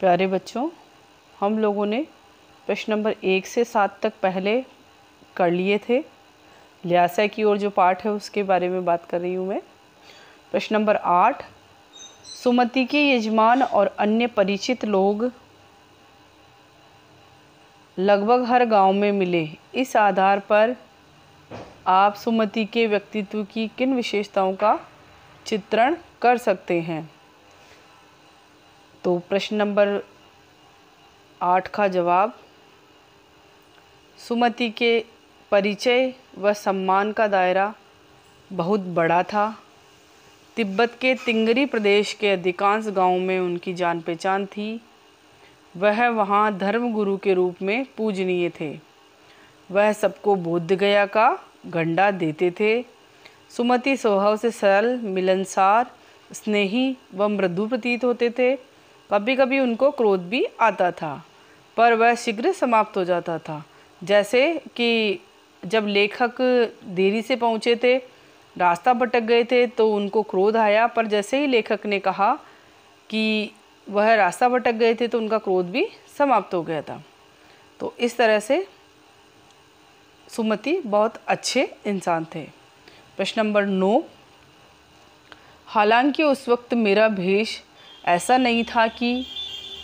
प्यारे बच्चों हम लोगों ने प्रश्न नंबर एक से सात तक पहले कर लिए थे लियासा की ओर जो पाठ है उसके बारे में बात कर रही हूँ मैं प्रश्न नंबर आठ सुमति के यजमान और अन्य परिचित लोग लगभग हर गांव में मिले इस आधार पर आप सुमति के व्यक्तित्व की किन विशेषताओं का चित्रण कर सकते हैं तो प्रश्न नंबर आठ का जवाब सुमति के परिचय व सम्मान का दायरा बहुत बड़ा था तिब्बत के तिंगरी प्रदेश के अधिकांश गांवों में उनकी जान पहचान थी वह वहां धर्मगुरु के रूप में पूजनीय थे वह सबको बोध गया का गंडा देते थे सुमति स्वभाव से सरल मिलनसार स्नेही व मृदु प्रतीत होते थे कभी कभी उनको क्रोध भी आता था पर वह शीघ्र समाप्त हो जाता था जैसे कि जब लेखक देरी से पहुँचे थे रास्ता भटक गए थे तो उनको क्रोध आया पर जैसे ही लेखक ने कहा कि वह रास्ता भटक गए थे तो उनका क्रोध भी समाप्त हो गया था तो इस तरह से सुमति बहुत अच्छे इंसान थे प्रश्न नंबर नौ हालांकि उस वक्त मेरा भेष ऐसा नहीं था कि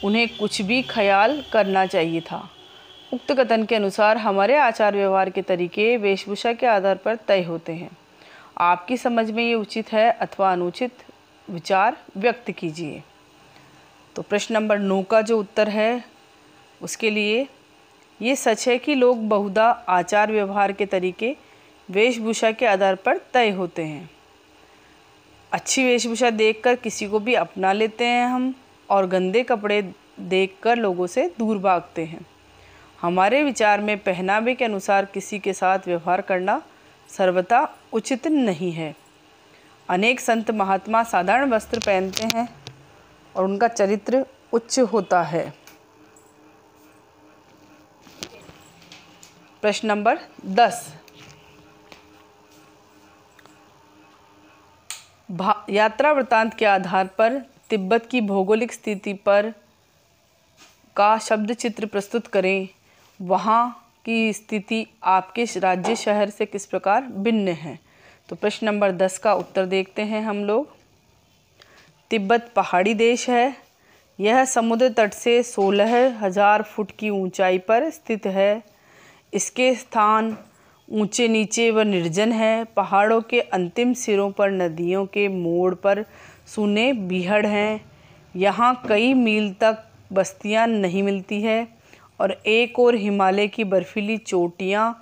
उन्हें कुछ भी ख्याल करना चाहिए था उक्त कथन के अनुसार हमारे आचार व्यवहार के तरीके वेशभूषा के आधार पर तय होते हैं आपकी समझ में ये उचित है अथवा अनुचित विचार व्यक्त कीजिए तो प्रश्न नंबर नौ का जो उत्तर है उसके लिए ये सच है कि लोग बहुधा आचार व्यवहार के तरीके वेशभूषा के आधार पर तय होते हैं अच्छी वेशभूषा देखकर किसी को भी अपना लेते हैं हम और गंदे कपड़े देखकर लोगों से दूर भागते हैं हमारे विचार में पहनावे के अनुसार किसी के साथ व्यवहार करना सर्वथा उचित नहीं है अनेक संत महात्मा साधारण वस्त्र पहनते हैं और उनका चरित्र उच्च होता है प्रश्न नंबर दस यात्रा वृतांत के आधार पर तिब्बत की भौगोलिक स्थिति पर का शब्द चित्र प्रस्तुत करें वहाँ की स्थिति आपके राज्य शहर से किस प्रकार भिन्न है तो प्रश्न नंबर दस का उत्तर देखते हैं हम लोग तिब्बत पहाड़ी देश है यह समुद्र तट से सोलह हज़ार फुट की ऊंचाई पर स्थित है इसके स्थान ऊंचे नीचे व निर्जन है पहाड़ों के अंतिम सिरों पर नदियों के मोड़ पर सुने बीहड़ हैं यहाँ कई मील तक बस्तियाँ नहीं मिलती है और एक और हिमालय की बर्फीली चोटियाँ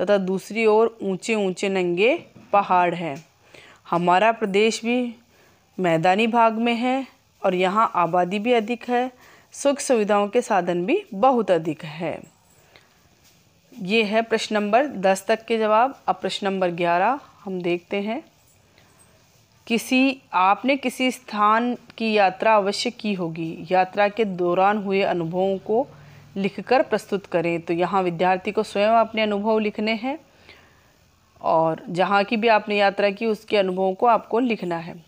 तथा दूसरी ओर ऊंचे ऊंचे नंगे पहाड़ हैं हमारा प्रदेश भी मैदानी भाग में है और यहाँ आबादी भी अधिक है सुख सुविधाओं के साधन भी बहुत अधिक है ये है प्रश्न नंबर दस तक के जवाब अब प्रश्न नंबर ग्यारह हम देखते हैं किसी आपने किसी स्थान की यात्रा अवश्य की होगी यात्रा के दौरान हुए अनुभवों को लिखकर प्रस्तुत करें तो यहाँ विद्यार्थी को स्वयं अपने अनुभव लिखने हैं और जहाँ की भी आपने यात्रा की उसके अनुभवों को आपको लिखना है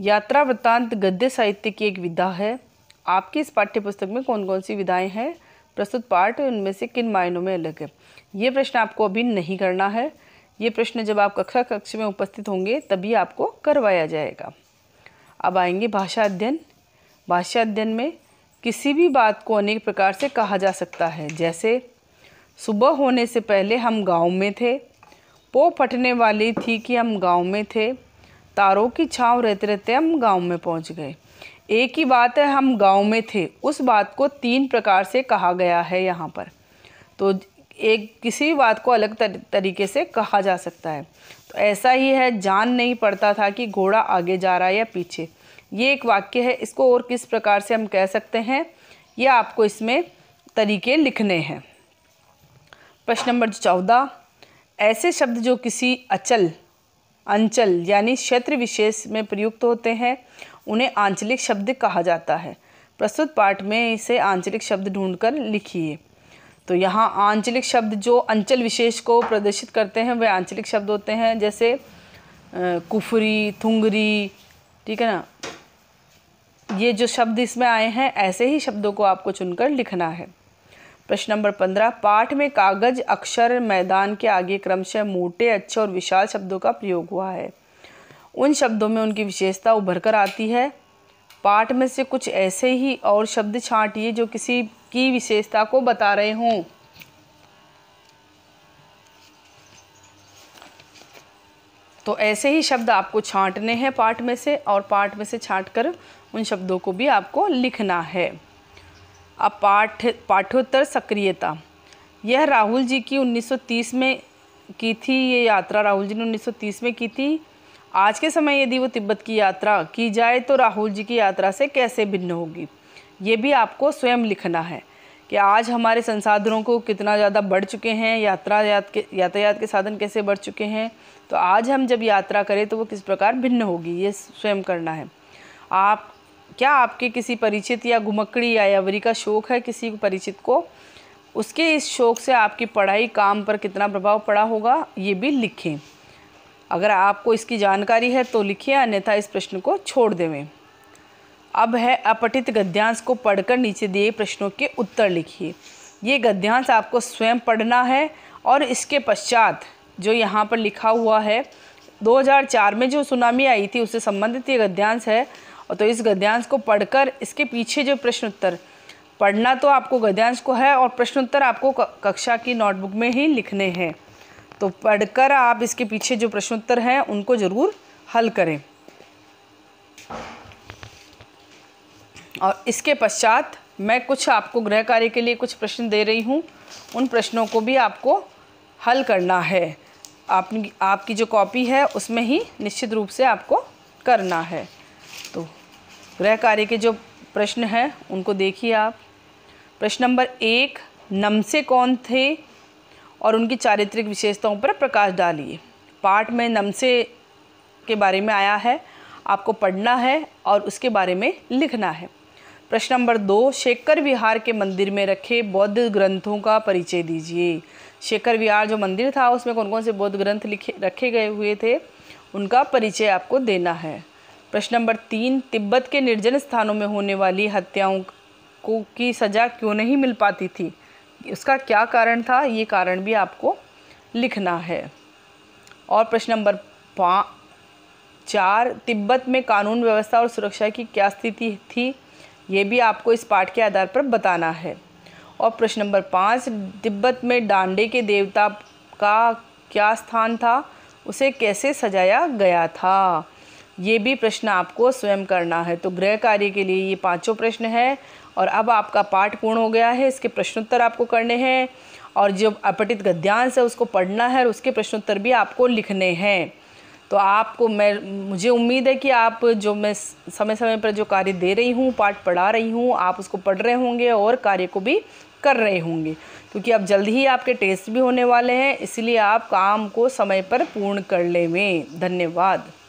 यात्रा वृत्तांत गद्य साहित्य की एक विधा है आपकी इस पाठ्य पुस्तक में कौन कौन सी विधाएं हैं प्रस्तुत पाठ उनमें से किन मायनों में अलग है ये प्रश्न आपको अभी नहीं करना है ये प्रश्न जब आप कक्षा कक्ष में उपस्थित होंगे तभी आपको करवाया जाएगा अब आएंगे भाषा अध्ययन भाषा अध्ययन में किसी भी बात को अनेक प्रकार से कहा जा सकता है जैसे सुबह होने से पहले हम गांव में थे पो फटने वाली थी कि हम गांव में थे तारों की छांव रहते रहते हम गांव में पहुंच गए एक ही बात है हम गांव में थे उस बात को तीन प्रकार से कहा गया है यहाँ पर तो एक किसी बात को अलग तरीके से कहा जा सकता है तो ऐसा ही है जान नहीं पड़ता था कि घोड़ा आगे जा रहा है या पीछे ये एक वाक्य है इसको और किस प्रकार से हम कह सकते हैं या आपको इसमें तरीके लिखने हैं प्रश्न नंबर चौदह ऐसे शब्द जो किसी अचल अंचल यानी क्षेत्र विशेष में प्रयुक्त होते हैं उन्हें आंचलिक शब्द कहा जाता है प्रस्तुत पाठ में इसे आंचलिक शब्द ढूंढकर लिखिए तो यहाँ आंचलिक शब्द जो अंचल विशेष को प्रदर्शित करते हैं वे आंचलिक शब्द होते हैं जैसे कुफरी थुंगरी ठीक है ना ये जो शब्द इसमें आए हैं ऐसे ही शब्दों को आपको चुनकर लिखना है प्रश्न नंबर पंद्रह पाठ में कागज अक्षर मैदान के आगे क्रमशः मोटे अच्छे और विशाल शब्दों का प्रयोग हुआ है उन शब्दों में उनकी विशेषता उभर कर आती है पाठ में से कुछ ऐसे ही और शब्द छांटिए जो किसी की विशेषता को बता रहे हों तो ऐसे ही शब्द आपको छांटने हैं पाठ में से और पाठ में से छांटकर कर उन शब्दों को भी आपको लिखना है अपाठ पाठ्योत्तर सक्रियता यह राहुल जी की 1930 में की थी ये यात्रा राहुल जी ने 1930 में की थी आज के समय यदि वो तिब्बत की यात्रा की जाए तो राहुल जी की यात्रा से कैसे भिन्न होगी ये भी आपको स्वयं लिखना है कि आज हमारे संसाधनों को कितना ज़्यादा बढ़ चुके हैं यात्रा यात के यातायात के साधन कैसे बढ़ चुके हैं तो आज हम जब यात्रा करें तो वो किस प्रकार भिन्न होगी ये स्वयं करना है आप क्या आपके किसी परिचित या घुमकड़ी या यावरी का शौक है किसी परिचित को उसके इस शौक से आपकी पढ़ाई काम पर कितना प्रभाव पड़ा होगा ये भी लिखें अगर आपको इसकी जानकारी है तो लिखिए अन्यथा इस प्रश्न को छोड़ देवें अब है अपठित गद्यांश को पढ़कर नीचे दिए प्रश्नों के उत्तर लिखिए ये गद्यांश आपको स्वयं पढ़ना है और इसके पश्चात जो यहाँ पर लिखा हुआ है 2004 में जो सुनामी आई थी उससे संबंधित ये गद्यांश है और तो इस गद्यांश को पढ़कर इसके पीछे जो प्रश्न उत्तर पढ़ना तो आपको गद्यांश को है और प्रश्न उत्तर आपको कक्षा की नोटबुक में ही लिखने हैं तो पढ़कर आप इसके पीछे जो प्रश्नोत्तर हैं उनको ज़रूर हल करें और इसके पश्चात मैं कुछ आपको गृह कार्य के लिए कुछ प्रश्न दे रही हूँ उन प्रश्नों को भी आपको हल करना है आप, आपकी जो कॉपी है उसमें ही निश्चित रूप से आपको करना है गृह कार्य के जो प्रश्न हैं उनको देखिए आप प्रश्न नंबर एक नमसे कौन थे और उनकी चारित्रिक विशेषताओं पर प्रकाश डालिए पाठ में नमसे के बारे में आया है आपको पढ़ना है और उसके बारे में लिखना है प्रश्न नंबर दो शेखर विहार के मंदिर में रखे बौद्ध ग्रंथों का परिचय दीजिए शेखर विहार जो मंदिर था उसमें कौन कौन से बौद्ध ग्रंथ लिखे रखे गए हुए थे उनका परिचय आपको देना है प्रश्न नंबर तीन तिब्बत के निर्जन स्थानों में होने वाली हत्याओं को की सज़ा क्यों नहीं मिल पाती थी उसका क्या कारण था ये कारण भी आपको लिखना है और प्रश्न नंबर पा चार तिब्बत में कानून व्यवस्था और सुरक्षा की क्या स्थिति थी ये भी आपको इस पाठ के आधार पर बताना है और प्रश्न नंबर पाँच तिब्बत में डांडे के देवता का क्या स्थान था उसे कैसे सजाया गया था ये भी प्रश्न आपको स्वयं करना है तो गृह कार्य के लिए ये पांचों प्रश्न है और अब आपका पाठ पूर्ण हो गया है इसके प्रश्नोत्तर आपको करने हैं और जो अपठित गद्यांश है उसको पढ़ना है और उसके प्रश्नोत्तर भी आपको लिखने हैं तो आपको मैं मुझे उम्मीद है कि आप जो मैं समय समय पर जो कार्य दे रही हूँ पाठ पढ़ा रही हूँ आप उसको पढ़ रहे होंगे और कार्य को भी कर रहे होंगे क्योंकि अब जल्द ही आपके टेस्ट भी होने वाले हैं इसलिए आप काम को समय पर पूर्ण कर लें धन्यवाद